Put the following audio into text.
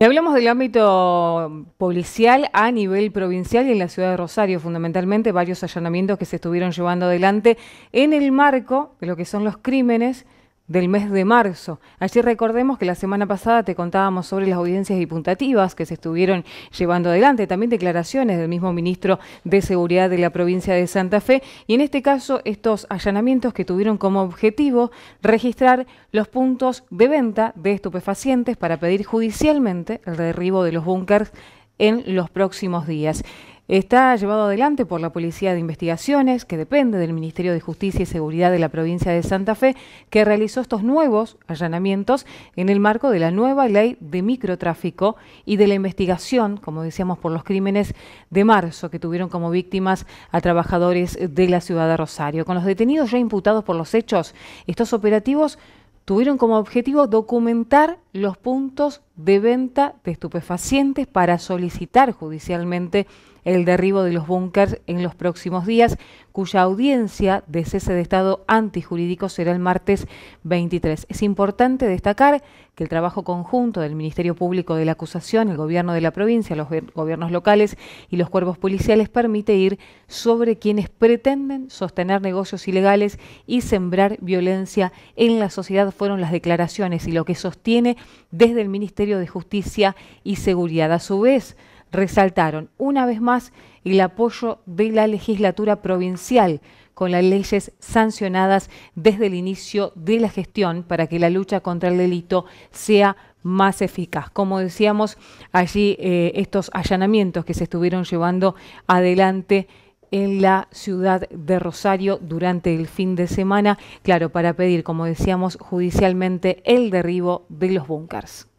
Y hablamos del ámbito policial a nivel provincial y en la ciudad de Rosario, fundamentalmente varios allanamientos que se estuvieron llevando adelante en el marco de lo que son los crímenes del mes de marzo. Allí recordemos que la semana pasada te contábamos sobre las audiencias diputativas que se estuvieron llevando adelante, también declaraciones del mismo ministro de Seguridad de la provincia de Santa Fe y en este caso estos allanamientos que tuvieron como objetivo registrar los puntos de venta de estupefacientes para pedir judicialmente el derribo de los búnkers en los próximos días está llevado adelante por la Policía de Investigaciones, que depende del Ministerio de Justicia y Seguridad de la provincia de Santa Fe, que realizó estos nuevos allanamientos en el marco de la nueva ley de microtráfico y de la investigación, como decíamos, por los crímenes de marzo que tuvieron como víctimas a trabajadores de la ciudad de Rosario. Con los detenidos ya imputados por los hechos, estos operativos tuvieron como objetivo documentar los puntos de venta de estupefacientes para solicitar judicialmente el derribo de los búnkers en los próximos días, cuya audiencia de cese de estado antijurídico será el martes 23. Es importante destacar que el trabajo conjunto del Ministerio Público de la Acusación, el gobierno de la provincia, los gobiernos locales y los cuerpos policiales permite ir sobre quienes pretenden sostener negocios ilegales y sembrar violencia en la sociedad. Fueron las declaraciones y lo que sostiene desde el Ministerio de Justicia y Seguridad. A su vez, resaltaron una vez más el apoyo de la legislatura provincial con las leyes sancionadas desde el inicio de la gestión para que la lucha contra el delito sea más eficaz. Como decíamos, allí eh, estos allanamientos que se estuvieron llevando adelante en la ciudad de Rosario durante el fin de semana, claro, para pedir, como decíamos, judicialmente el derribo de los búnkers.